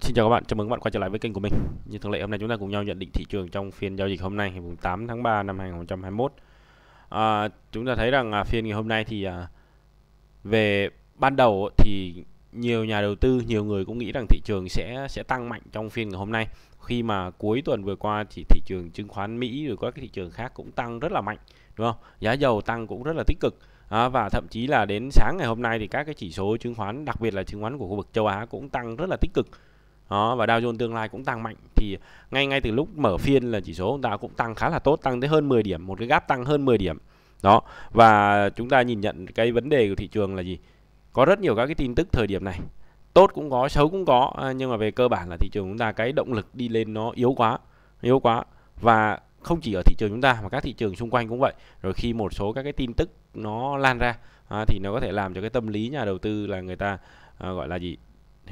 Xin chào các bạn, chào mừng các bạn quay trở lại với kênh của mình. Như thường lệ hôm nay chúng ta cùng nhau nhận định thị trường trong phiên giao dịch hôm nay ngày 8 tháng 3 năm 2021. À, chúng ta thấy rằng à, phiên ngày hôm nay thì à, về ban đầu thì nhiều nhà đầu tư, nhiều người cũng nghĩ rằng thị trường sẽ sẽ tăng mạnh trong phiên ngày hôm nay khi mà cuối tuần vừa qua thì thị trường chứng khoán Mỹ rồi các cái thị trường khác cũng tăng rất là mạnh, đúng không? Giá dầu tăng cũng rất là tích cực. À, và thậm chí là đến sáng ngày hôm nay thì các cái chỉ số chứng khoán, đặc biệt là chứng khoán của khu vực châu Á cũng tăng rất là tích cực đó và Dow Jones tương lai cũng tăng mạnh thì ngay ngay từ lúc mở phiên là chỉ số chúng ta cũng tăng khá là tốt tăng tới hơn 10 điểm một cái gap tăng hơn 10 điểm đó và chúng ta nhìn nhận cái vấn đề của thị trường là gì có rất nhiều các cái tin tức thời điểm này tốt cũng có xấu cũng có à, nhưng mà về cơ bản là thị trường chúng ta cái động lực đi lên nó yếu quá yếu quá và không chỉ ở thị trường chúng ta mà các thị trường xung quanh cũng vậy rồi khi một số các cái tin tức nó lan ra à, thì nó có thể làm cho cái tâm lý nhà đầu tư là người ta à, gọi là gì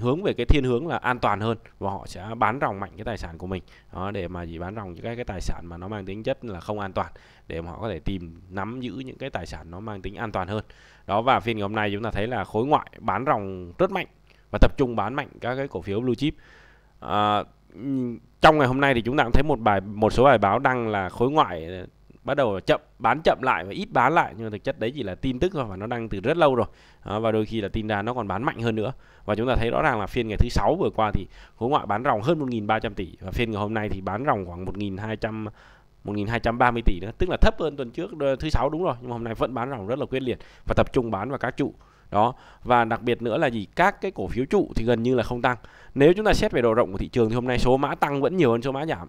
hướng về cái thiên hướng là an toàn hơn và họ sẽ bán ròng mạnh cái tài sản của mình đó để mà chỉ bán ròng những cái cái tài sản mà nó mang tính chất là không an toàn để mà họ có thể tìm nắm giữ những cái tài sản nó mang tính an toàn hơn đó và phiên ngày hôm nay chúng ta thấy là khối ngoại bán ròng rất mạnh và tập trung bán mạnh các cái cổ phiếu blue chip à, trong ngày hôm nay thì chúng ta cũng thấy một bài một số bài báo đăng là khối ngoại bắt đầu chậm bán chậm lại và ít bán lại nhưng thực chất đấy chỉ là tin tức thôi và nó đang từ rất lâu rồi à, và đôi khi là tin ra nó còn bán mạnh hơn nữa và chúng ta thấy rõ ràng là phiên ngày thứ sáu vừa qua thì khối ngoại bán ròng hơn 1.300 tỷ và phiên ngày hôm nay thì bán ròng khoảng 1.200 1.230 tỷ nữa tức là thấp hơn tuần trước thứ sáu đúng rồi nhưng mà hôm nay vẫn bán ròng rất là quyết liệt và tập trung bán vào các trụ đó và đặc biệt nữa là gì các cái cổ phiếu trụ thì gần như là không tăng nếu chúng ta xét về độ rộng của thị trường thì hôm nay số mã tăng vẫn nhiều hơn số mã giảm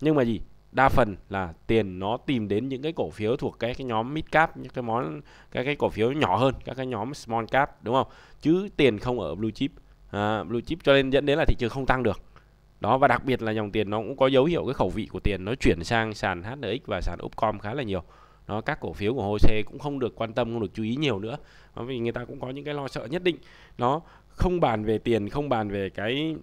nhưng mà gì đa phần là tiền nó tìm đến những cái cổ phiếu thuộc cái, cái nhóm mid cap những cái món cái cái cổ phiếu nhỏ hơn các cái nhóm small cap đúng không chứ tiền không ở blue chip à, blue chip cho nên dẫn đến là thị trường không tăng được đó và đặc biệt là dòng tiền nó cũng có dấu hiệu cái khẩu vị của tiền nó chuyển sang sàn HNX và sàn Upcom khá là nhiều nó các cổ phiếu của HOSE cũng không được quan tâm không được chú ý nhiều nữa đó, vì người ta cũng có những cái lo sợ nhất định nó không bàn về tiền không bàn về cái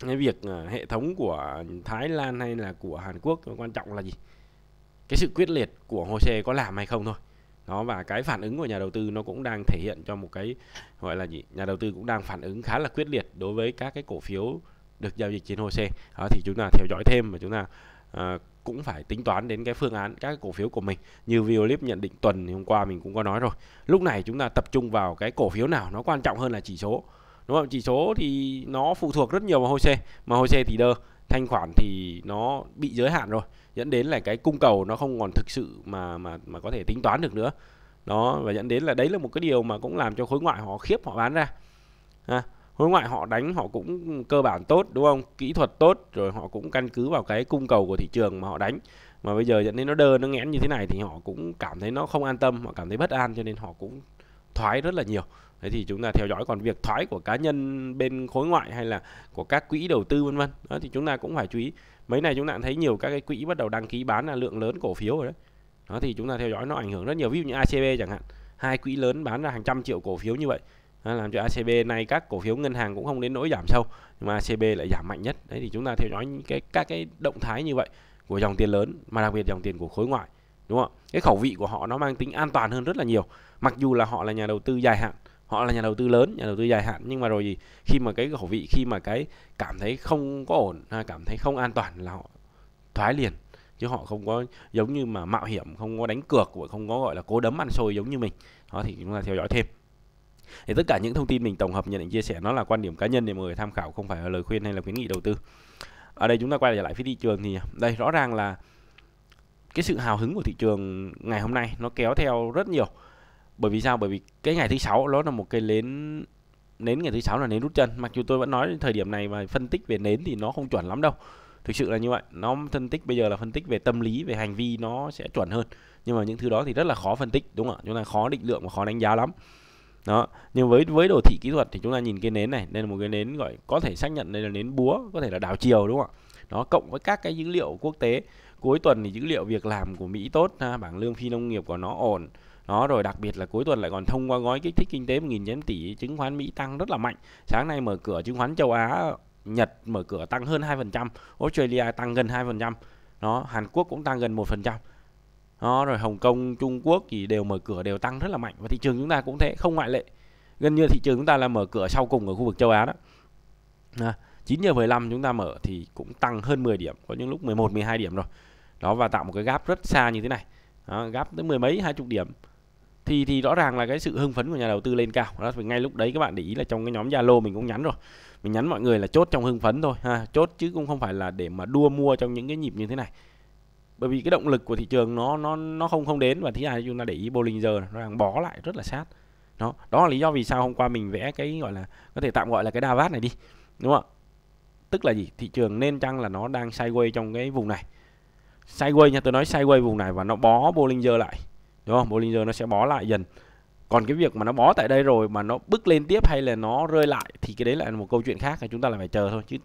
cái việc ờ, hệ thống của Thái Lan hay là của Hàn Quốc quan trọng là gì cái sự quyết liệt của Jose có làm hay không thôi nó và cái phản ứng của nhà đầu tư nó cũng đang thể hiện cho một cái gọi là gì nhà đầu tư cũng đang phản ứng khá là quyết liệt đối với các cái cổ phiếu được giao dịch trên HOSE à, thì chúng ta theo dõi thêm và chúng ta à, cũng phải tính toán đến cái phương án các cổ phiếu của mình như video clip nhận định tuần thì hôm qua mình cũng có nói rồi lúc này chúng ta tập trung vào cái cổ phiếu nào nó quan trọng hơn là chỉ số đúng không chỉ số thì nó phụ thuộc rất nhiều vào Hose mà Hose thì đơ thanh khoản thì nó bị giới hạn rồi dẫn đến là cái cung cầu nó không còn thực sự mà mà mà có thể tính toán được nữa đó và dẫn đến là đấy là một cái điều mà cũng làm cho khối ngoại họ khiếp họ bán ra à, khối ngoại họ đánh họ cũng cơ bản tốt đúng không kỹ thuật tốt rồi họ cũng căn cứ vào cái cung cầu của thị trường mà họ đánh mà bây giờ dẫn đến nó đơ nó nghẽn như thế này thì họ cũng cảm thấy nó không an tâm họ cảm thấy bất an cho nên họ cũng thoái rất là nhiều Thế thì chúng ta theo dõi còn việc thoái của cá nhân bên khối ngoại hay là của các quỹ đầu tư vân vân thì chúng ta cũng phải chú ý. Mấy này chúng ta thấy nhiều các cái quỹ bắt đầu đăng ký bán là lượng lớn cổ phiếu rồi đấy. Đó thì chúng ta theo dõi nó ảnh hưởng rất nhiều. Ví dụ như ACB chẳng hạn, hai quỹ lớn bán ra hàng trăm triệu cổ phiếu như vậy làm cho ACB này các cổ phiếu ngân hàng cũng không đến nỗi giảm sâu nhưng mà ACB lại giảm mạnh nhất đấy thì chúng ta theo dõi những cái các cái động thái như vậy của dòng tiền lớn mà đặc biệt dòng tiền của khối ngoại đúng không cái khẩu vị của họ nó mang tính an toàn hơn rất là nhiều mặc dù là họ là nhà đầu tư dài hạn họ là nhà đầu tư lớn nhà đầu tư dài hạn nhưng mà rồi gì khi mà cái khẩu vị khi mà cái cảm thấy không có ổn cảm thấy không an toàn là họ thoái liền chứ họ không có giống như mà mạo hiểm không có đánh cược cũng không có gọi là cố đấm ăn xôi giống như mình đó thì chúng ta theo dõi thêm thì tất cả những thông tin mình tổng hợp nhận định chia sẻ nó là quan điểm cá nhân để mọi người tham khảo không phải là lời khuyên hay là khuyến nghị đầu tư ở đây chúng ta quay trở lại phía thị trường thì đây rõ ràng là cái sự hào hứng của thị trường ngày hôm nay nó kéo theo rất nhiều bởi vì sao bởi vì cái ngày thứ sáu nó là một cái nến nến ngày thứ sáu là nến rút chân mặc dù tôi vẫn nói thời điểm này mà phân tích về nến thì nó không chuẩn lắm đâu thực sự là như vậy nó phân tích bây giờ là phân tích về tâm lý về hành vi nó sẽ chuẩn hơn nhưng mà những thứ đó thì rất là khó phân tích đúng không ạ chúng ta khó định lượng và khó đánh giá lắm đó nhưng với với đồ thị kỹ thuật thì chúng ta nhìn cái nến này đây là một cái nến gọi có thể xác nhận đây là nến búa có thể là đảo chiều đúng không ạ nó cộng với các cái dữ liệu quốc tế cuối tuần thì dữ liệu việc làm của mỹ tốt ha bảng lương phi nông nghiệp của nó ổn đó rồi đặc biệt là cuối tuần lại còn thông qua gói kích thích kinh tế 1 000 tỷ chứng khoán Mỹ tăng rất là mạnh sáng nay mở cửa chứng khoán châu Á Nhật mở cửa tăng hơn 2% Australia tăng gần 2% nó Hàn Quốc cũng tăng gần 1% đó rồi Hồng Kông Trung Quốc thì đều mở cửa đều tăng rất là mạnh và thị trường chúng ta cũng thế không ngoại lệ gần như thị trường chúng ta là mở cửa sau cùng ở khu vực châu Á đó à, 9 giờ 15 chúng ta mở thì cũng tăng hơn 10 điểm có những lúc 11 12 điểm rồi đó và tạo một cái gap rất xa như thế này đó, gap tới mười mấy hai chục điểm thì thì rõ ràng là cái sự hưng phấn của nhà đầu tư lên cao đó ngay lúc đấy các bạn để ý là trong cái nhóm zalo mình cũng nhắn rồi mình nhắn mọi người là chốt trong hưng phấn thôi ha chốt chứ cũng không phải là để mà đua mua trong những cái nhịp như thế này bởi vì cái động lực của thị trường nó nó nó không không đến và thứ hai chúng ta để ý Bollinger nó đang bó lại rất là sát đó đó là lý do vì sao hôm qua mình vẽ cái gọi là có thể tạm gọi là cái đa vát này đi đúng không ạ tức là gì thị trường nên chăng là nó đang sideways trong cái vùng này sideways nha tôi nói sideways vùng này và nó bó Bollinger lại đúng không Bollinger nó sẽ bó lại dần còn cái việc mà nó bó tại đây rồi mà nó bước lên tiếp hay là nó rơi lại thì cái đấy là một câu chuyện khác chúng ta là phải chờ thôi chứ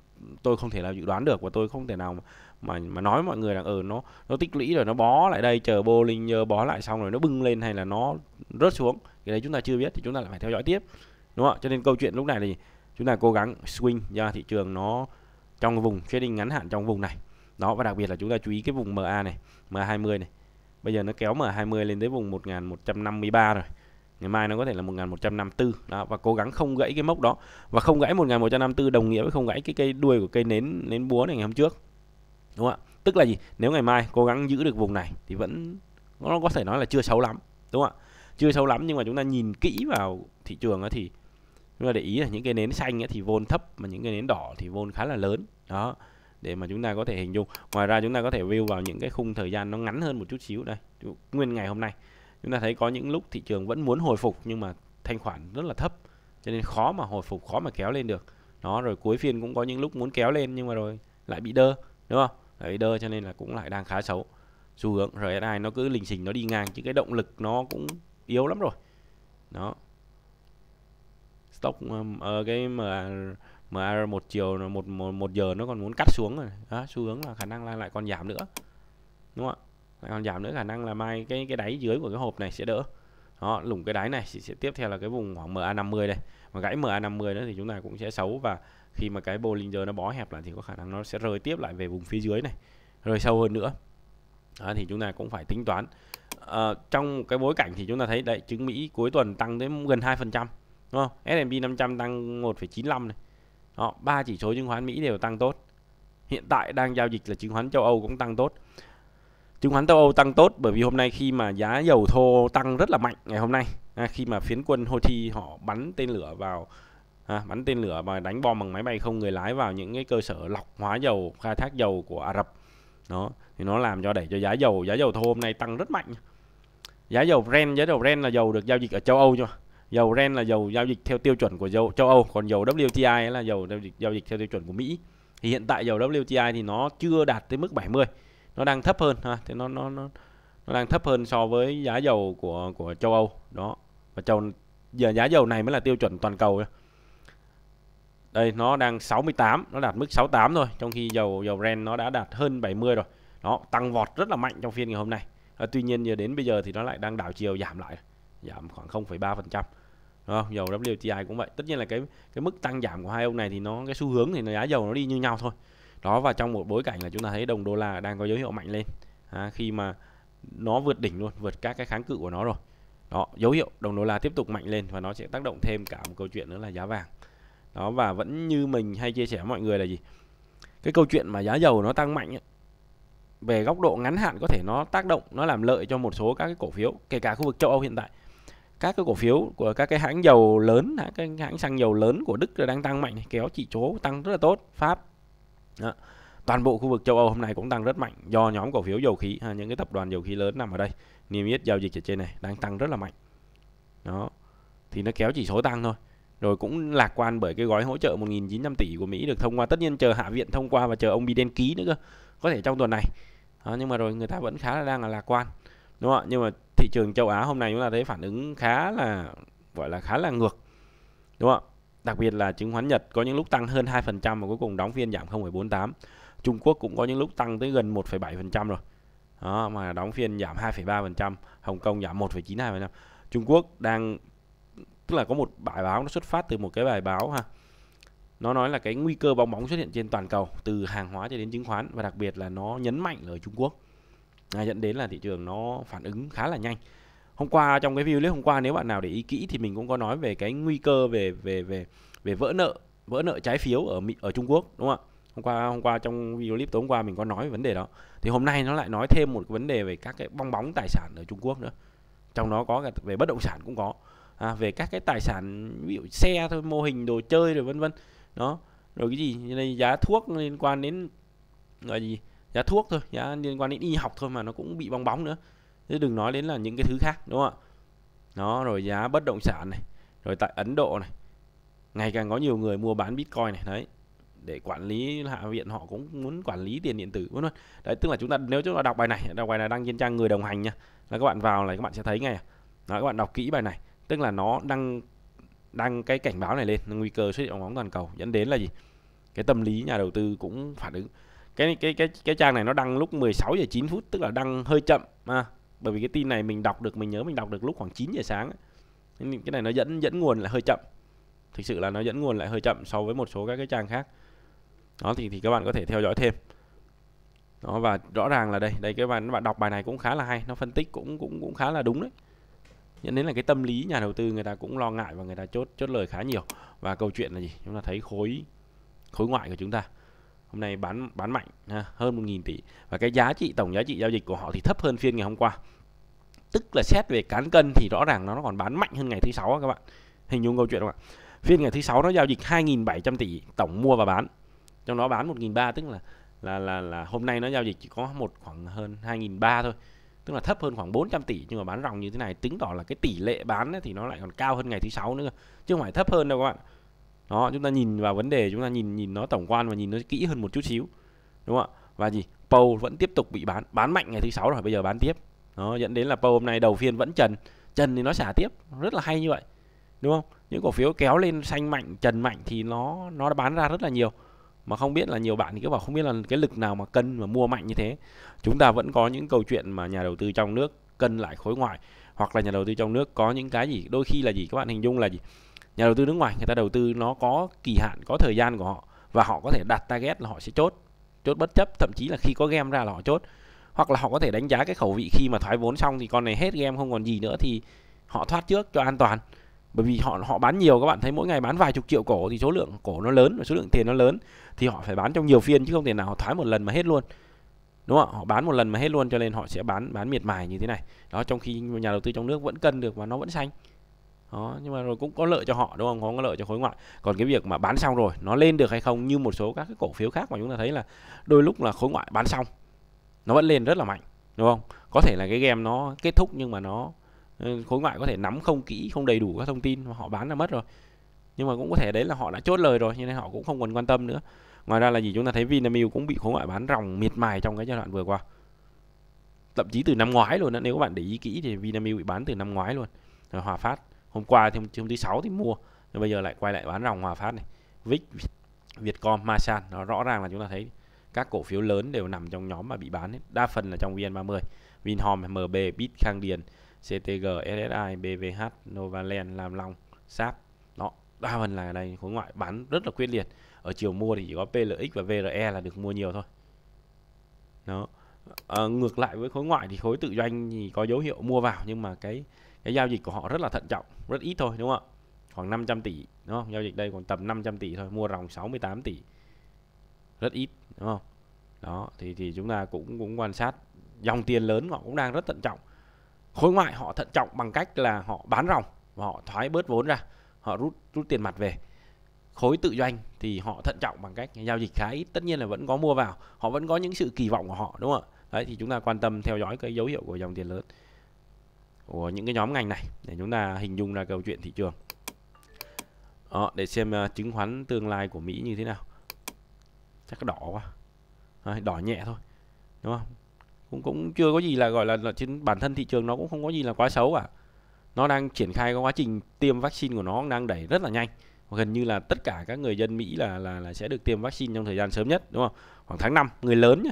tôi không thể nào dự đoán được và tôi không thể nào mà mà, nói mọi người rằng ừ nó nó tích lũy rồi nó bó lại đây chờ Bollinger bó lại xong rồi nó bưng lên hay là nó rớt xuống cái đấy chúng ta chưa biết thì chúng ta lại phải theo dõi tiếp đúng không cho nên câu chuyện lúc này thì chúng ta cố gắng swing ra thị trường nó trong vùng trading ngắn hạn trong vùng này đó và đặc biệt là chúng ta chú ý cái vùng MA này MA20 này Bây giờ nó kéo mở 20 lên tới vùng 1153 rồi ngày mai nó có thể là 1154 đó và cố gắng không gãy cái mốc đó và không gãy 1154 đồng nghĩa với không gãy cái cây đuôi của cây nến nến búa này ngày hôm trước đúng không ạ tức là gì nếu ngày mai cố gắng giữ được vùng này thì vẫn nó có thể nói là chưa xấu lắm đúng không ạ chưa xấu lắm nhưng mà chúng ta nhìn kỹ vào thị trường thì chúng ta để ý là những cái nến xanh thì vôn thấp mà những cái nến đỏ thì vôn khá là lớn đó để mà chúng ta có thể hình dung ngoài ra chúng ta có thể view vào những cái khung thời gian nó ngắn hơn một chút xíu đây nguyên ngày hôm nay chúng ta thấy có những lúc thị trường vẫn muốn hồi phục nhưng mà thanh khoản rất là thấp cho nên khó mà hồi phục khó mà kéo lên được nó rồi cuối phiên cũng có những lúc muốn kéo lên nhưng mà rồi lại bị đơ đúng không lại bị đơ cho nên là cũng lại đang khá xấu xu hướng RSI nó cứ lình xình nó đi ngang chứ cái động lực nó cũng yếu lắm rồi đó stock uh, cái mà ma một chiều một, một một giờ nó còn muốn cắt xuống rồi đó, xu hướng là khả năng là lại còn giảm nữa đúng không ạ lại còn giảm nữa khả năng là mai cái cái đáy dưới của cái hộp này sẽ đỡ đó lủng cái đáy này sẽ, sẽ tiếp theo là cái vùng khoảng MA50 đây mà gãy MA50 nữa thì chúng ta cũng sẽ xấu và khi mà cái Bollinger nó bó hẹp lại thì có khả năng nó sẽ rơi tiếp lại về vùng phía dưới này rơi sâu hơn nữa đó, thì chúng ta cũng phải tính toán à, trong cái bối cảnh thì chúng ta thấy đấy chứng Mỹ cuối tuần tăng tới gần 2% đúng không S&P 500 tăng 1,95 này đó ba chỉ số chứng khoán Mỹ đều tăng tốt hiện tại đang giao dịch là chứng khoán châu Âu cũng tăng tốt chứng khoán châu Âu tăng tốt bởi vì hôm nay khi mà giá dầu thô tăng rất là mạnh ngày hôm nay à, khi mà phiến quân Houthi họ bắn tên lửa vào à, bắn tên lửa và đánh bom bằng máy bay không người lái vào những cái cơ sở lọc hóa dầu khai thác dầu của Ả Rập đó thì nó làm cho đẩy cho giá dầu giá dầu thô hôm nay tăng rất mạnh giá dầu Brent giá dầu Brent là dầu được giao dịch ở châu Âu chưa Dầu REN là dầu giao dịch theo tiêu chuẩn của dầu châu Âu, còn dầu WTI là dầu giao dịch, giao dịch theo tiêu chuẩn của Mỹ. Thì hiện tại dầu WTI thì nó chưa đạt tới mức 70. Nó đang thấp hơn ha, thế nó nó nó, nó đang thấp hơn so với giá dầu của của châu Âu đó. Và châu giờ giá dầu này mới là tiêu chuẩn toàn cầu. Đây nó đang 68, nó đạt mức 68 rồi, trong khi dầu dầu REN nó đã đạt hơn 70 rồi. nó tăng vọt rất là mạnh trong phiên ngày hôm nay. À, tuy nhiên giờ đến bây giờ thì nó lại đang đảo chiều giảm lại, giảm khoảng 0,3%. Đúng không? Dầu WTI cũng vậy. Tất nhiên là cái cái mức tăng giảm của hai ông này thì nó cái xu hướng thì nó giá dầu nó đi như nhau thôi. Đó và trong một bối cảnh là chúng ta thấy đồng đô la đang có dấu hiệu mạnh lên. À, khi mà nó vượt đỉnh luôn, vượt các cái kháng cự của nó rồi. Đó, dấu hiệu đồng đô la tiếp tục mạnh lên và nó sẽ tác động thêm cả một câu chuyện nữa là giá vàng. Đó và vẫn như mình hay chia sẻ với mọi người là gì? Cái câu chuyện mà giá dầu nó tăng mạnh ấy, về góc độ ngắn hạn có thể nó tác động nó làm lợi cho một số các cái cổ phiếu kể cả khu vực châu Âu hiện tại các cái cổ phiếu của các cái hãng dầu lớn hãng cái hãng xăng dầu lớn của Đức đang tăng mạnh kéo chỉ số tăng rất là tốt Pháp đó. toàn bộ khu vực châu Âu hôm nay cũng tăng rất mạnh do nhóm cổ phiếu dầu khí à, những cái tập đoàn dầu khí lớn nằm ở đây niêm yết giao dịch ở trên này đang tăng rất là mạnh đó thì nó kéo chỉ số tăng thôi rồi cũng lạc quan bởi cái gói hỗ trợ 1.900 tỷ của Mỹ được thông qua tất nhiên chờ Hạ viện thông qua và chờ ông Biden ký nữa cơ có thể trong tuần này đó, nhưng mà rồi người ta vẫn khá là đang là lạc quan đúng không ạ nhưng mà thị trường châu Á hôm nay chúng ta thấy phản ứng khá là gọi là khá là ngược đúng không ạ đặc biệt là chứng khoán Nhật có những lúc tăng hơn 2% và cuối cùng đóng phiên giảm 0,48 Trung Quốc cũng có những lúc tăng tới gần 1,7% rồi đó, mà đóng phiên giảm 2,3% Hồng Kông giảm 1,92% Trung Quốc đang tức là có một bài báo nó xuất phát từ một cái bài báo ha nó nói là cái nguy cơ bong bóng xuất hiện trên toàn cầu từ hàng hóa cho đến chứng khoán và đặc biệt là nó nhấn mạnh ở Trung Quốc à, dẫn đến là thị trường nó phản ứng khá là nhanh hôm qua trong cái video clip hôm qua nếu bạn nào để ý kỹ thì mình cũng có nói về cái nguy cơ về về về về vỡ nợ vỡ nợ trái phiếu ở ở Trung Quốc đúng không ạ hôm qua hôm qua trong video clip tối hôm qua mình có nói về vấn đề đó thì hôm nay nó lại nói thêm một cái vấn đề về các cái bong bóng tài sản ở Trung Quốc nữa trong đó có về bất động sản cũng có à, về các cái tài sản ví dụ xe thôi mô hình đồ chơi rồi vân vân đó rồi cái gì nên giá thuốc liên quan đến gọi gì giá thuốc thôi giá liên quan đến y học thôi mà nó cũng bị bong bóng nữa chứ đừng nói đến là những cái thứ khác đúng không ạ nó rồi giá bất động sản này rồi tại ấn độ này ngày càng có nhiều người mua bán bitcoin này đấy để quản lý hạ viện họ cũng muốn quản lý tiền điện tử luôn vân đấy tức là chúng ta nếu chúng ta đọc bài này đọc bài này đăng trên trang người đồng hành nha là các bạn vào là các bạn sẽ thấy ngay à. đó, các bạn đọc kỹ bài này tức là nó đang đăng cái cảnh báo này lên nguy cơ xuất hiện bóng toàn cầu dẫn đến là gì cái tâm lý nhà đầu tư cũng phản ứng cái cái cái cái trang này nó đăng lúc 16 giờ 9 phút tức là đăng hơi chậm mà bởi vì cái tin này mình đọc được mình nhớ mình đọc được lúc khoảng 9 giờ sáng nên cái này nó dẫn dẫn nguồn lại hơi chậm thực sự là nó dẫn nguồn lại hơi chậm so với một số các cái trang khác đó thì thì các bạn có thể theo dõi thêm đó và rõ ràng là đây đây các bạn các bạn đọc bài này cũng khá là hay nó phân tích cũng cũng cũng khá là đúng đấy dẫn đến là cái tâm lý nhà đầu tư người ta cũng lo ngại và người ta chốt chốt lời khá nhiều và câu chuyện là gì chúng ta thấy khối khối ngoại của chúng ta hôm nay bán bán mạnh ha, hơn 1.000 tỷ và cái giá trị tổng giá trị giao dịch của họ thì thấp hơn phiên ngày hôm qua tức là xét về cán cân thì rõ ràng nó còn bán mạnh hơn ngày thứ sáu các bạn hình dung câu chuyện không ạ phiên ngày thứ sáu nó giao dịch 2.700 tỷ tổng mua và bán trong đó bán 1.300 tức là là là là hôm nay nó giao dịch chỉ có một khoảng hơn 2.300 thôi tức là thấp hơn khoảng 400 tỷ nhưng mà bán ròng như thế này tính tỏ là cái tỷ lệ bán ấy, thì nó lại còn cao hơn ngày thứ sáu nữa chứ không phải thấp hơn đâu các bạn đó chúng ta nhìn vào vấn đề chúng ta nhìn nhìn nó tổng quan và nhìn nó kỹ hơn một chút xíu đúng không ạ và gì Paul vẫn tiếp tục bị bán bán mạnh ngày thứ sáu rồi bây giờ bán tiếp nó dẫn đến là Paul hôm nay đầu phiên vẫn trần trần thì nó xả tiếp rất là hay như vậy đúng không những cổ phiếu kéo lên xanh mạnh trần mạnh thì nó nó đã bán ra rất là nhiều mà không biết là nhiều bạn thì cứ bảo không biết là cái lực nào mà cân mà mua mạnh như thế chúng ta vẫn có những câu chuyện mà nhà đầu tư trong nước cân lại khối ngoại hoặc là nhà đầu tư trong nước có những cái gì đôi khi là gì các bạn hình dung là gì nhà đầu tư nước ngoài người ta đầu tư nó có kỳ hạn có thời gian của họ và họ có thể đặt target là họ sẽ chốt chốt bất chấp thậm chí là khi có game ra là họ chốt hoặc là họ có thể đánh giá cái khẩu vị khi mà thoái vốn xong thì con này hết game không còn gì nữa thì họ thoát trước cho an toàn bởi vì họ họ bán nhiều các bạn thấy mỗi ngày bán vài chục triệu cổ thì số lượng cổ nó lớn và số lượng tiền nó lớn thì họ phải bán trong nhiều phiên chứ không thể nào họ thoái một lần mà hết luôn đúng không họ bán một lần mà hết luôn cho nên họ sẽ bán bán miệt mài như thế này đó trong khi nhà đầu tư trong nước vẫn cân được và nó vẫn xanh đó nhưng mà rồi cũng có lợi cho họ đúng không có lợi cho khối ngoại còn cái việc mà bán xong rồi nó lên được hay không như một số các cái cổ phiếu khác mà chúng ta thấy là đôi lúc là khối ngoại bán xong nó vẫn lên rất là mạnh đúng không có thể là cái game nó kết thúc nhưng mà nó ừ, khối ngoại có thể nắm không kỹ không đầy đủ các thông tin mà họ bán là mất rồi nhưng mà cũng có thể đấy là họ đã chốt lời rồi nên họ cũng không còn quan tâm nữa ngoài ra là gì chúng ta thấy Vinamilk cũng bị khối ngoại bán ròng miệt mài trong cái giai đoạn vừa qua thậm chí từ năm ngoái luôn đó. nếu các bạn để ý kỹ thì Vinamilk bị bán từ năm ngoái luôn rồi Hòa Phát hôm qua thì hôm, thứ sáu thì mua nhưng bây giờ lại quay lại bán ròng Hòa Phát này Vic Vietcom Masan nó rõ ràng là chúng ta thấy các cổ phiếu lớn đều nằm trong nhóm mà bị bán hết. đa phần là trong VN30 Vinhome MB Khang Điền CTG SSI BVH Novaland Lam Long Sáp đó đa phần là đây khối ngoại bán rất là quyết liệt ở chiều mua thì chỉ có PLX và VRE là được mua nhiều thôi đó à, ngược lại với khối ngoại thì khối tự doanh thì có dấu hiệu mua vào nhưng mà cái cái giao dịch của họ rất là thận trọng rất ít thôi đúng không ạ khoảng 500 tỷ đúng không giao dịch đây còn tầm 500 tỷ thôi mua ròng 68 tỷ rất ít đúng không đó thì thì chúng ta cũng cũng quan sát dòng tiền lớn họ cũng đang rất thận trọng khối ngoại họ thận trọng bằng cách là họ bán ròng và họ thoái bớt vốn ra họ rút rút tiền mặt về khối tự doanh thì họ thận trọng bằng cách giao dịch khá ít tất nhiên là vẫn có mua vào họ vẫn có những sự kỳ vọng của họ đúng không ạ đấy thì chúng ta quan tâm theo dõi cái dấu hiệu của dòng tiền lớn của những cái nhóm ngành này để chúng ta hình dung ra câu chuyện thị trường đó, để xem uh, chứng khoán tương lai của Mỹ như thế nào chắc đỏ quá à, đỏ nhẹ thôi đúng không cũng cũng chưa có gì là gọi là, là trên bản thân thị trường nó cũng không có gì là quá xấu cả nó đang triển khai cái quá trình tiêm vaccine của nó đang đẩy rất là nhanh gần như là tất cả các người dân Mỹ là là, là sẽ được tiêm vaccine trong thời gian sớm nhất đúng không khoảng tháng 5 người lớn nhá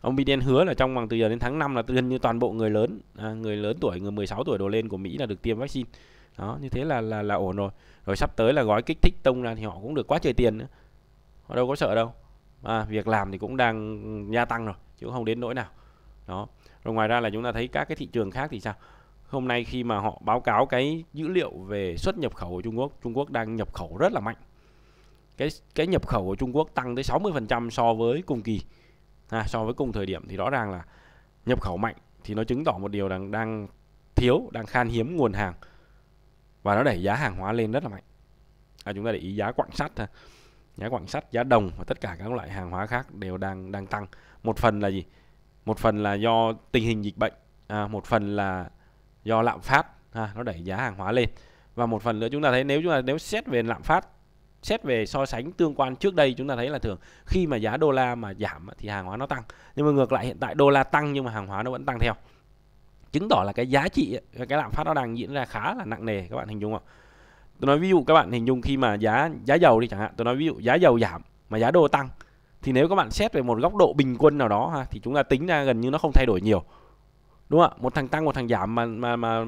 Ông Biden hứa là trong vòng từ giờ đến tháng 5 là gần như toàn bộ người lớn, à, người lớn tuổi, người 16 tuổi đổ lên của Mỹ là được tiêm vaccine. Đó, như thế là là là ổn rồi. Rồi sắp tới là gói kích thích tông ra thì họ cũng được quá trời tiền nữa. Họ đâu có sợ đâu. À, việc làm thì cũng đang gia tăng rồi, chứ không đến nỗi nào. Đó. Rồi ngoài ra là chúng ta thấy các cái thị trường khác thì sao? Hôm nay khi mà họ báo cáo cái dữ liệu về xuất nhập khẩu của Trung Quốc, Trung Quốc đang nhập khẩu rất là mạnh. Cái cái nhập khẩu của Trung Quốc tăng tới 60% so với cùng kỳ à, so với cùng thời điểm thì rõ ràng là nhập khẩu mạnh thì nó chứng tỏ một điều rằng đang thiếu đang khan hiếm nguồn hàng và nó đẩy giá hàng hóa lên rất là mạnh à, chúng ta để ý giá quặng sắt thôi giá quặng sắt giá đồng và tất cả các loại hàng hóa khác đều đang đang tăng một phần là gì một phần là do tình hình dịch bệnh à, một phần là do lạm phát à, nó đẩy giá hàng hóa lên và một phần nữa chúng ta thấy nếu chúng ta nếu xét về lạm phát xét về so sánh tương quan trước đây chúng ta thấy là thường khi mà giá đô la mà giảm thì hàng hóa nó tăng nhưng mà ngược lại hiện tại đô la tăng nhưng mà hàng hóa nó vẫn tăng theo chứng tỏ là cái giá trị cái lạm phát nó đang diễn ra khá là nặng nề các bạn hình dung không tôi nói ví dụ các bạn hình dung khi mà giá giá dầu đi chẳng hạn tôi nói ví dụ giá dầu giảm mà giá đô tăng thì nếu các bạn xét về một góc độ bình quân nào đó ha thì chúng ta tính ra gần như nó không thay đổi nhiều đúng không ạ một thằng tăng một thằng giảm mà mà mà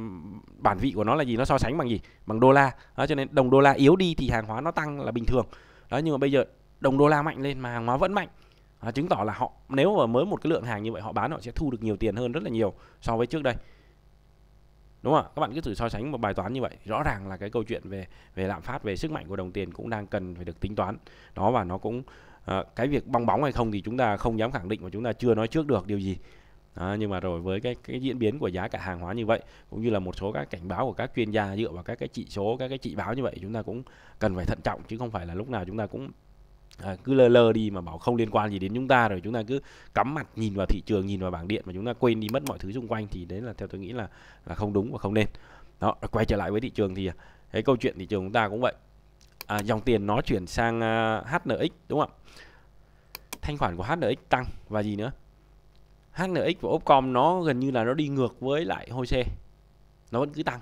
bản vị của nó là gì nó so sánh bằng gì bằng đô la đó, cho nên đồng đô la yếu đi thì hàng hóa nó tăng là bình thường đó nhưng mà bây giờ đồng đô la mạnh lên mà hàng hóa vẫn mạnh đó, chứng tỏ là họ nếu mà mới một cái lượng hàng như vậy họ bán họ sẽ thu được nhiều tiền hơn rất là nhiều so với trước đây đúng không ạ các bạn cứ thử so sánh một bài toán như vậy rõ ràng là cái câu chuyện về về lạm phát về sức mạnh của đồng tiền cũng đang cần phải được tính toán đó và nó cũng à, cái việc bong bóng hay không thì chúng ta không dám khẳng định và chúng ta chưa nói trước được điều gì À, nhưng mà rồi với cái, cái diễn biến của giá cả hàng hóa như vậy cũng như là một số các cảnh báo của các chuyên gia dựa vào các cái chỉ số các cái chỉ báo như vậy chúng ta cũng cần phải thận trọng chứ không phải là lúc nào chúng ta cũng à, cứ lơ lơ đi mà bảo không liên quan gì đến chúng ta rồi chúng ta cứ cắm mặt nhìn vào thị trường nhìn vào bảng điện mà chúng ta quên đi mất mọi thứ xung quanh thì đấy là theo tôi nghĩ là là không đúng và không nên đó quay trở lại với thị trường thì à, cái câu chuyện thị trường chúng ta cũng vậy à, dòng tiền nó chuyển sang uh, à, HNX đúng không thanh khoản của HNX tăng và gì nữa HNX và Opcom nó gần như là nó đi ngược với lại hồi xe nó vẫn cứ tăng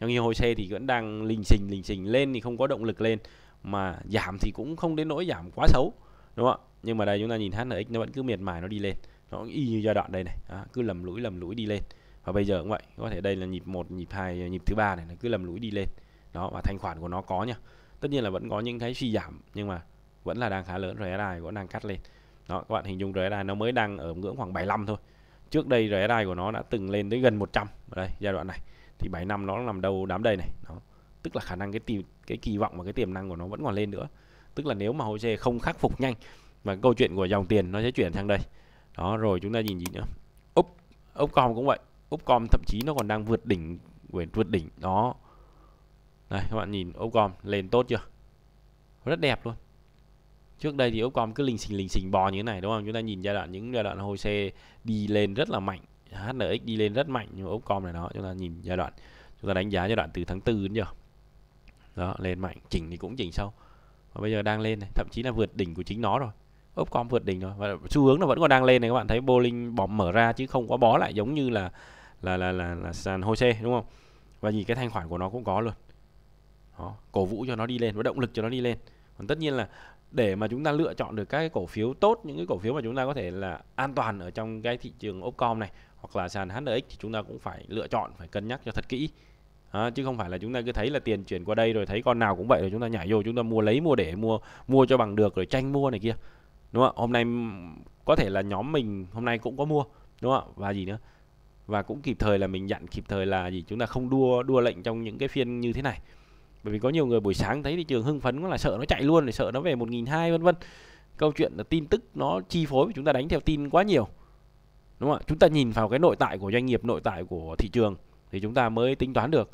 trong khi hồi xe thì vẫn đang lình xình lình xình lên thì không có động lực lên mà giảm thì cũng không đến nỗi giảm quá xấu đúng không ạ nhưng mà đây chúng ta nhìn HNX nó vẫn cứ miệt mài nó đi lên nó y như giai đoạn đây này à, cứ lầm lũi lầm lũi đi lên và bây giờ cũng vậy có thể đây là nhịp một nhịp hai nhịp thứ ba này nó cứ lầm lũi đi lên đó và thanh khoản của nó có nha tất nhiên là vẫn có những cái suy giảm nhưng mà vẫn là đang khá lớn rồi SI vẫn đang cắt lên đó các bạn hình dung RSI nó mới đang ở ngưỡng khoảng 75 thôi. Trước đây RSI của nó đã từng lên tới gần 100 ở đây giai đoạn này. Thì 7 năm nó nằm đầu đám đây này. Đó. Tức là khả năng cái tìm cái kỳ vọng và cái tiềm năng của nó vẫn còn lên nữa. Tức là nếu mà HOSE không khắc phục nhanh và câu chuyện của dòng tiền nó sẽ chuyển sang đây. Đó rồi chúng ta nhìn gì nữa. Úp Upcom cũng vậy. Upcom thậm chí nó còn đang vượt đỉnh vượt đỉnh đó. Đây các bạn nhìn Upcom lên tốt chưa? Rất đẹp luôn trước đây thì Upcom cứ lình xình lình xình bò như thế này đúng không chúng ta nhìn giai đoạn những giai đoạn hồi xe đi lên rất là mạnh HNX đi lên rất mạnh nhưng mà Upcom này đó chúng ta nhìn giai đoạn chúng ta đánh giá giai đoạn từ tháng 4 đến giờ đó lên mạnh chỉnh thì cũng chỉnh sâu và bây giờ đang lên này thậm chí là vượt đỉnh của chính nó rồi Upcom vượt đỉnh rồi và xu hướng nó vẫn còn đang lên này các bạn thấy Bolin bỏ mở ra chứ không có bó lại giống như là là là là, là sàn xe đúng không và nhìn cái thanh khoản của nó cũng có luôn đó, cổ vũ cho nó đi lên và động lực cho nó đi lên còn tất nhiên là để mà chúng ta lựa chọn được các cái cổ phiếu tốt những cái cổ phiếu mà chúng ta có thể là an toàn ở trong cái thị trường Opcom này hoặc là sàn HNX thì chúng ta cũng phải lựa chọn phải cân nhắc cho thật kỹ à, chứ không phải là chúng ta cứ thấy là tiền chuyển qua đây rồi thấy con nào cũng vậy rồi chúng ta nhảy vô chúng ta mua lấy mua để mua mua cho bằng được rồi tranh mua này kia đúng không hôm nay có thể là nhóm mình hôm nay cũng có mua đúng không và gì nữa và cũng kịp thời là mình dặn kịp thời là gì chúng ta không đua đua lệnh trong những cái phiên như thế này bởi vì có nhiều người buổi sáng thấy thị trường hưng phấn quá là sợ nó chạy luôn để sợ nó về một nghìn hai vân vân câu chuyện là tin tức nó chi phối chúng ta đánh theo tin quá nhiều đúng không ạ chúng ta nhìn vào cái nội tại của doanh nghiệp nội tại của thị trường thì chúng ta mới tính toán được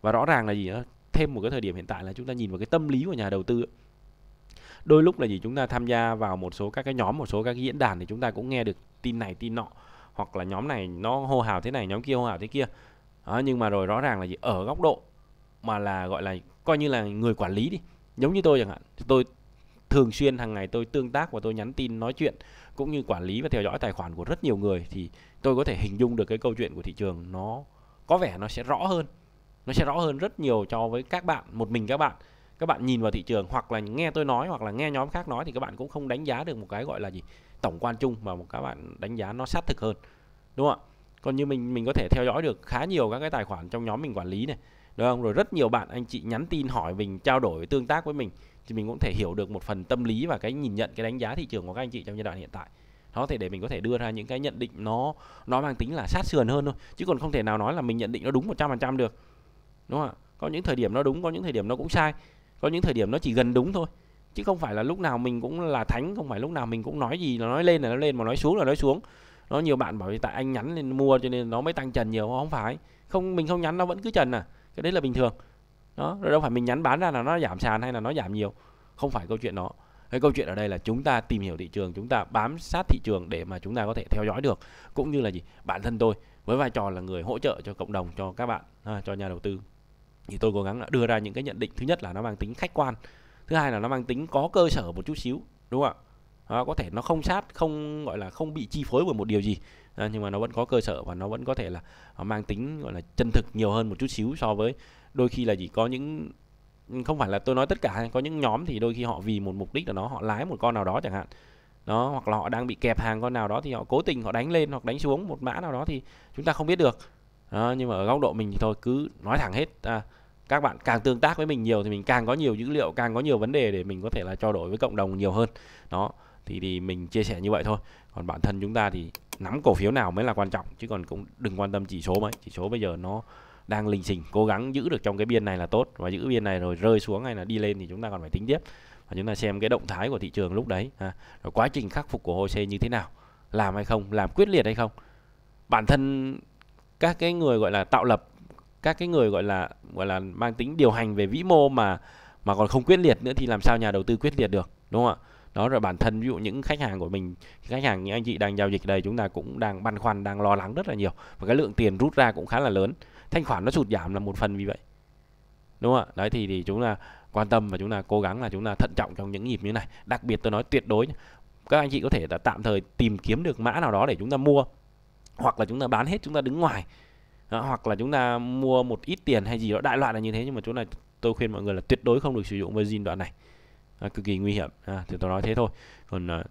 và rõ ràng là gì nữa thêm một cái thời điểm hiện tại là chúng ta nhìn vào cái tâm lý của nhà đầu tư đôi lúc là gì chúng ta tham gia vào một số các cái nhóm một số các cái diễn đàn thì chúng ta cũng nghe được tin này tin nọ hoặc là nhóm này nó hô hào thế này nhóm kia hô hào thế kia à, nhưng mà rồi rõ ràng là gì ở góc độ mà là gọi là coi như là người quản lý đi giống như tôi chẳng hạn tôi thường xuyên hàng ngày tôi tương tác và tôi nhắn tin nói chuyện cũng như quản lý và theo dõi tài khoản của rất nhiều người thì tôi có thể hình dung được cái câu chuyện của thị trường nó có vẻ nó sẽ rõ hơn nó sẽ rõ hơn rất nhiều cho với các bạn một mình các bạn các bạn nhìn vào thị trường hoặc là nghe tôi nói hoặc là nghe nhóm khác nói thì các bạn cũng không đánh giá được một cái gọi là gì tổng quan chung mà một các bạn đánh giá nó sát thực hơn đúng không ạ còn như mình mình có thể theo dõi được khá nhiều các cái tài khoản trong nhóm mình quản lý này đúng không rồi rất nhiều bạn anh chị nhắn tin hỏi mình trao đổi tương tác với mình thì mình cũng thể hiểu được một phần tâm lý và cái nhìn nhận cái đánh giá thị trường của các anh chị trong giai đoạn hiện tại nó thể để mình có thể đưa ra những cái nhận định nó nó mang tính là sát sườn hơn thôi chứ còn không thể nào nói là mình nhận định nó đúng 100% được đúng không ạ có những thời điểm nó đúng có những thời điểm nó cũng sai có những thời điểm nó chỉ gần đúng thôi chứ không phải là lúc nào mình cũng là thánh không phải lúc nào mình cũng nói gì là nói lên là nó lên mà nói xuống là nói xuống nó nhiều bạn bảo tại anh nhắn lên mua cho nên nó mới tăng trần nhiều không phải không mình không nhắn nó vẫn cứ trần à cái đấy là bình thường đó rồi đâu phải mình nhắn bán ra là nó giảm sàn hay là nó giảm nhiều không phải câu chuyện đó cái câu chuyện ở đây là chúng ta tìm hiểu thị trường chúng ta bám sát thị trường để mà chúng ta có thể theo dõi được cũng như là gì bản thân tôi với vai trò là người hỗ trợ cho cộng đồng cho các bạn à, cho nhà đầu tư thì tôi cố gắng đưa ra những cái nhận định thứ nhất là nó mang tính khách quan thứ hai là nó mang tính có cơ sở một chút xíu đúng không ạ à, có thể nó không sát không gọi là không bị chi phối bởi một điều gì Ờ, nhưng mà nó vẫn có cơ sở và nó vẫn có thể là ờ, mang tính gọi là chân thực nhiều hơn một chút xíu so với đôi khi là chỉ có những ừ, không phải là tôi nói tất cả có những nhóm thì đôi khi họ vì một mục đích là nó họ lái một con nào đó chẳng hạn đó hoặc là họ đang bị kẹp hàng con nào đó thì họ cố tình họ đánh lên hoặc đánh xuống một mã nào đó thì chúng ta không biết được đó, nhưng mà ở góc độ mình thì thôi cứ nói thẳng hết à, các bạn càng tương tác với mình nhiều thì mình càng có nhiều dữ liệu càng có nhiều vấn đề để mình có thể là trao đổi với cộng đồng nhiều hơn đó thì thì mình chia sẻ như vậy thôi còn bản thân chúng ta thì nắm cổ phiếu nào mới là quan trọng chứ còn cũng đừng quan tâm chỉ số mấy chỉ số bây giờ nó đang lình xình cố gắng giữ được trong cái biên này là tốt và giữ biên này rồi rơi xuống hay là đi lên thì chúng ta còn phải tính tiếp và chúng ta xem cái động thái của thị trường lúc đấy ha. rồi quá trình khắc phục của hồ HOSE như thế nào làm hay không làm quyết liệt hay không bản thân các cái người gọi là tạo lập các cái người gọi là gọi là mang tính điều hành về vĩ mô mà mà còn không quyết liệt nữa thì làm sao nhà đầu tư quyết liệt được đúng không ạ đó rồi bản thân ví dụ những khách hàng của mình khách hàng những anh chị đang giao dịch đây chúng ta cũng đang băn khoăn đang lo lắng rất là nhiều và cái lượng tiền rút ra cũng khá là lớn thanh khoản nó sụt giảm là một phần vì vậy đúng không ạ đấy thì thì chúng ta quan tâm và chúng ta cố gắng là chúng ta thận trọng trong những nhịp như này đặc biệt tôi nói tuyệt đối các anh chị có thể là tạm thời tìm kiếm được mã nào đó để chúng ta mua hoặc là chúng ta bán hết chúng ta đứng ngoài đó, hoặc là chúng ta mua một ít tiền hay gì đó đại loại là như thế nhưng mà chỗ này tôi khuyên mọi người là tuyệt đối không được sử dụng margin đoạn này à, cực kỳ nguy hiểm à, thì tôi nói thế thôi còn à,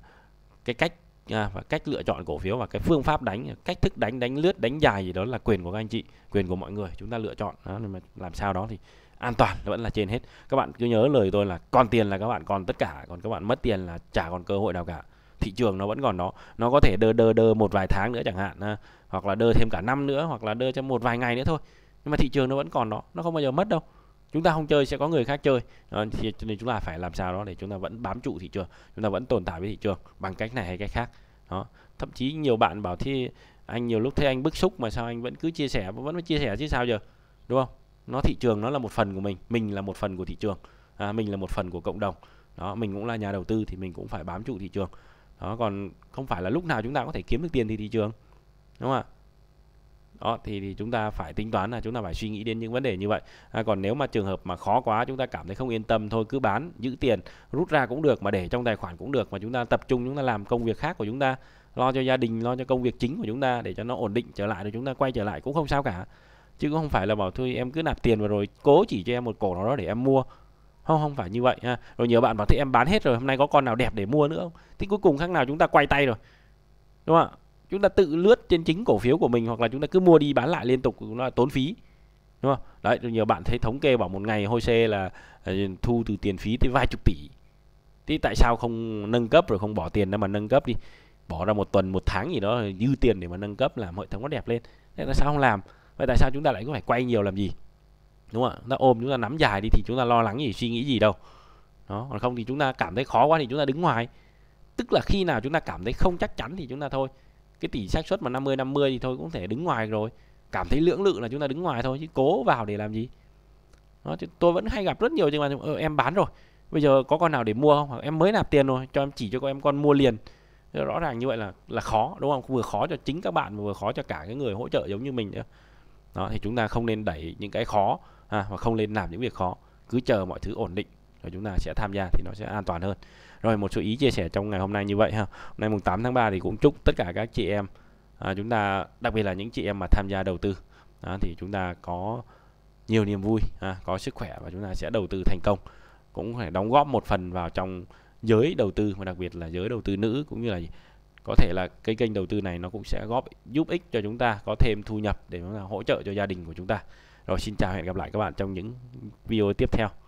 cái cách à, và cách lựa chọn cổ phiếu và cái phương pháp đánh cách thức đánh đánh lướt đánh dài gì đó là quyền của các anh chị quyền của mọi người chúng ta lựa chọn đó, à, mà làm sao đó thì an toàn vẫn là trên hết các bạn cứ nhớ lời tôi là còn tiền là các bạn còn tất cả còn các bạn mất tiền là chả còn cơ hội nào cả thị trường nó vẫn còn đó nó có thể đơ đơ đơ một vài tháng nữa chẳng hạn à, hoặc là đơ thêm cả năm nữa hoặc là đơ cho một vài ngày nữa thôi nhưng mà thị trường nó vẫn còn đó nó không bao giờ mất đâu chúng ta không chơi sẽ có người khác chơi thì cho nên chúng ta phải làm sao đó để chúng ta vẫn bám trụ thị trường chúng ta vẫn tồn tại với thị trường bằng cách này hay cách khác đó thậm chí nhiều bạn bảo thì anh nhiều lúc thấy anh bức xúc mà sao anh vẫn cứ chia sẻ vẫn phải chia sẻ chứ sao giờ đúng không nó thị trường nó là một phần của mình mình là một phần của thị trường à, mình là một phần của cộng đồng đó mình cũng là nhà đầu tư thì mình cũng phải bám trụ thị trường đó còn không phải là lúc nào chúng ta có thể kiếm được tiền thì thị trường đúng không ạ đó thì, thì chúng ta phải tính toán là chúng ta phải suy nghĩ đến những vấn đề như vậy à, còn nếu mà trường hợp mà khó quá chúng ta cảm thấy không yên tâm thôi cứ bán giữ tiền rút ra cũng được mà để trong tài khoản cũng được mà chúng ta tập trung chúng ta làm công việc khác của chúng ta lo cho gia đình lo cho công việc chính của chúng ta để cho nó ổn định trở lại rồi chúng ta quay trở lại cũng không sao cả chứ cũng không phải là bảo thôi em cứ nạp tiền vào rồi cố chỉ cho em một cổ nào đó để em mua không không phải như vậy ha rồi nhiều bạn bảo thế em bán hết rồi hôm nay có con nào đẹp để mua nữa không thì cuối cùng khác nào chúng ta quay tay rồi đúng không ạ chúng ta tự lướt trên chính cổ phiếu của mình hoặc là chúng ta cứ mua đi bán lại liên tục nó là tốn phí đúng không đấy nhiều bạn thấy thống kê bảo một ngày hôi xe là ờ, thu từ tiền phí tới vài chục tỷ thế tại sao không nâng cấp rồi không bỏ tiền ra mà nâng cấp đi bỏ ra một tuần một tháng gì đó dư tiền để mà nâng cấp làm hệ thống nó đẹp lên thế tại sao không làm vậy tại sao chúng ta lại có phải quay nhiều làm gì đúng không ạ nó ôm chúng ta nắm dài đi thì chúng ta lo lắng gì suy nghĩ gì đâu đó còn không thì chúng ta cảm thấy khó quá thì chúng ta đứng ngoài tức là khi nào chúng ta cảm thấy không chắc chắn thì chúng ta thôi cái tỷ xác suất mà 50 50 thì thôi cũng thể đứng ngoài rồi cảm thấy lưỡng lự là chúng ta đứng ngoài thôi chứ cố vào để làm gì đó, chứ tôi vẫn hay gặp rất nhiều nhưng mà ờ, em bán rồi bây giờ có con nào để mua không hoặc em mới nạp tiền rồi cho em chỉ cho con em con mua liền rõ ràng như vậy là là khó đúng không vừa khó cho chính các bạn vừa khó cho cả cái người hỗ trợ giống như mình nữa đó thì chúng ta không nên đẩy những cái khó à, và không nên làm những việc khó cứ chờ mọi thứ ổn định rồi chúng ta sẽ tham gia thì nó sẽ an toàn hơn rồi một số ý chia sẻ trong ngày hôm nay như vậy ha hôm nay mùng 8 tháng 3 thì cũng chúc tất cả các chị em à, chúng ta đặc biệt là những chị em mà tham gia đầu tư à, thì chúng ta có nhiều niềm vui à, có sức khỏe và chúng ta sẽ đầu tư thành công cũng phải đóng góp một phần vào trong giới đầu tư và đặc biệt là giới đầu tư nữ cũng như là có thể là cái kênh đầu tư này nó cũng sẽ góp giúp ích cho chúng ta có thêm thu nhập để hỗ trợ cho gia đình của chúng ta. Rồi xin chào hẹn gặp lại các bạn trong những video tiếp theo.